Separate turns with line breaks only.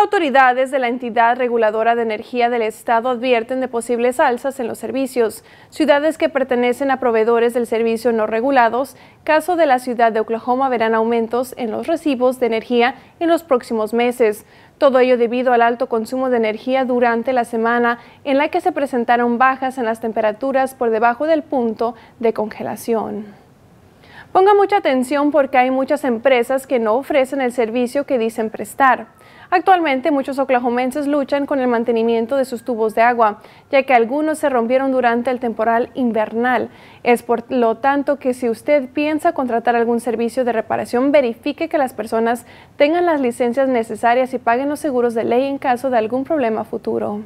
Autoridades de la entidad reguladora de energía del Estado advierten de posibles alzas en los servicios. Ciudades que pertenecen a proveedores del servicio no regulados, caso de la ciudad de Oklahoma, verán aumentos en los recibos de energía en los próximos meses. Todo ello debido al alto consumo de energía durante la semana, en la que se presentaron bajas en las temperaturas por debajo del punto de congelación. Ponga mucha atención porque hay muchas empresas que no ofrecen el servicio que dicen prestar. Actualmente muchos oklahomenses luchan con el mantenimiento de sus tubos de agua, ya que algunos se rompieron durante el temporal invernal. Es por lo tanto que si usted piensa contratar algún servicio de reparación, verifique que las personas tengan las licencias necesarias y paguen los seguros de ley en caso de algún problema futuro.